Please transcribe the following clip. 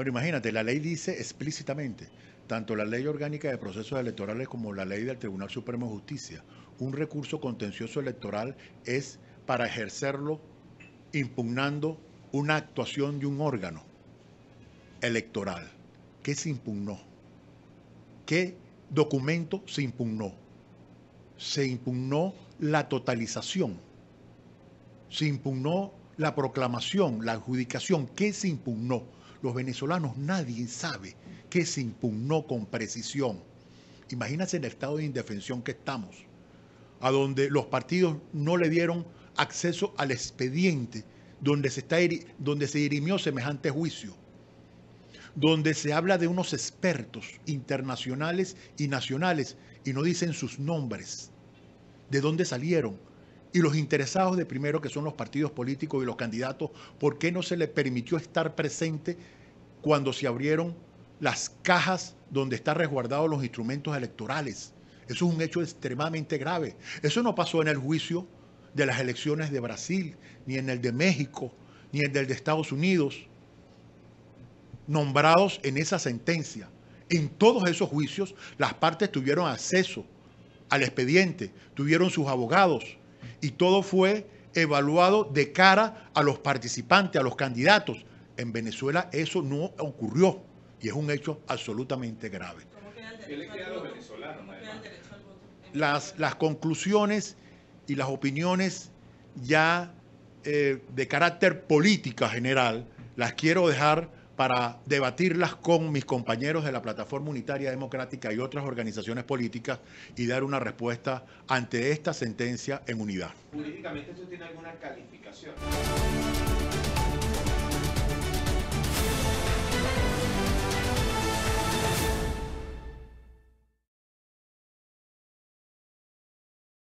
Bueno, imagínate, la ley dice explícitamente, tanto la ley orgánica de procesos electorales como la ley del Tribunal Supremo de Justicia, un recurso contencioso electoral es para ejercerlo impugnando una actuación de un órgano electoral. ¿Qué se impugnó? ¿Qué documento se impugnó? Se impugnó la totalización. Se impugnó la proclamación, la adjudicación. ¿Qué se impugnó? los venezolanos nadie sabe qué se impugnó con precisión. Imagínense el estado de indefensión que estamos, a donde los partidos no le dieron acceso al expediente donde se, está, donde se dirimió semejante juicio, donde se habla de unos expertos internacionales y nacionales y no dicen sus nombres, de dónde salieron, y los interesados de primero, que son los partidos políticos y los candidatos, ¿por qué no se les permitió estar presente cuando se abrieron las cajas donde están resguardados los instrumentos electorales? Eso es un hecho extremadamente grave. Eso no pasó en el juicio de las elecciones de Brasil, ni en el de México, ni en el de Estados Unidos, nombrados en esa sentencia. En todos esos juicios las partes tuvieron acceso al expediente, tuvieron sus abogados, y todo fue evaluado de cara a los participantes, a los candidatos. En Venezuela eso no ocurrió y es un hecho absolutamente grave. Las, las conclusiones y las opiniones ya eh, de carácter política general las quiero dejar para debatirlas con mis compañeros de la Plataforma Unitaria Democrática y otras organizaciones políticas y dar una respuesta ante esta sentencia en unidad. ¿Jurídicamente alguna calificación?